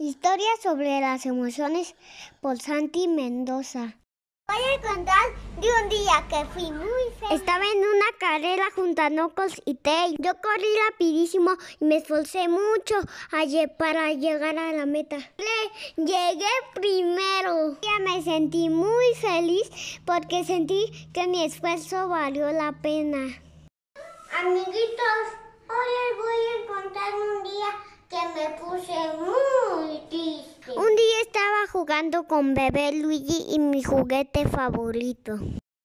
Historia sobre las emociones por Santi Mendoza. Voy a contar de un día que fui muy feliz. Estaba en una carrera junto a Knuckles y Tay. Yo corrí rapidísimo y me esforcé mucho ayer para llegar a la meta. Le llegué primero. Ya me sentí muy feliz porque sentí que mi esfuerzo valió la pena. Amiguitos, hoy les voy a contar un día que me puse muy con bebé Luigi y mi juguete favorito.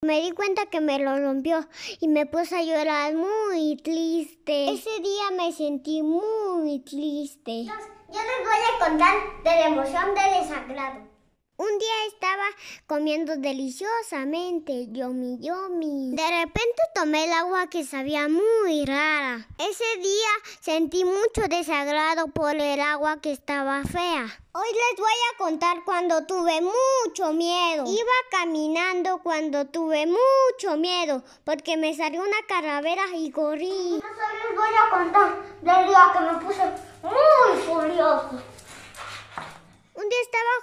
Me di cuenta que me lo rompió y me puse a llorar muy triste. Ese día me sentí muy triste. Yo les voy a contar de la emoción del desagrado. Un día estaba comiendo deliciosamente, yomi yomi. De repente tomé el agua que sabía muy rara. Ese día sentí mucho desagrado por el agua que estaba fea. Hoy les voy a contar cuando tuve mucho miedo. Iba caminando cuando tuve mucho miedo porque me salió una caravera y corrí. Hoy les voy a contar del día que me puse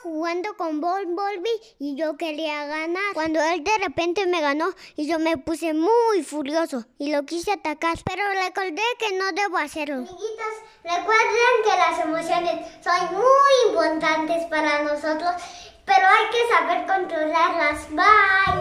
jugando con Bolby y yo quería ganar. Cuando él de repente me ganó y yo me puse muy furioso y lo quise atacar, pero recordé que no debo hacerlo. Amiguitos, recuerden que las emociones son muy importantes para nosotros, pero hay que saber controlarlas. Bye.